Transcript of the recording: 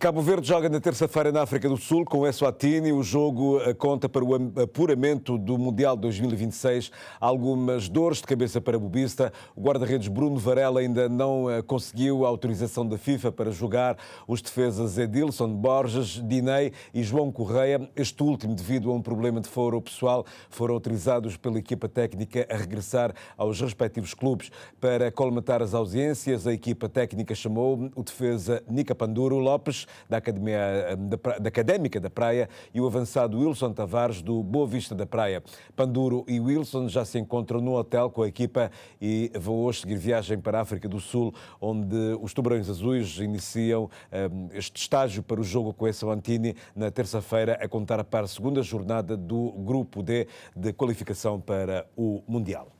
Cabo Verde joga na terça-feira na África do Sul com o Eswatini. O jogo eh, conta para o apuramento do Mundial 2026. Algumas dores de cabeça para Bobista. O guarda-redes Bruno Varela ainda não eh, conseguiu a autorização da FIFA para jogar. Os defesas Edilson Borges, Dinei e João Correia, este último devido a um problema de foro pessoal, foram autorizados pela equipa técnica a regressar aos respectivos clubes. Para colmatar as ausências, a equipa técnica chamou o defesa Nica Panduro Lopes da Academia hum, da, da Académica da Praia e o avançado Wilson Tavares do Boa Vista da Praia. Panduro e Wilson já se encontram no hotel com a equipa e vão hoje seguir viagem para a África do Sul, onde os Tubarões Azuis iniciam um, este estágio para o jogo com a Antini na terça-feira, a contar para a segunda jornada do Grupo D de qualificação para o Mundial.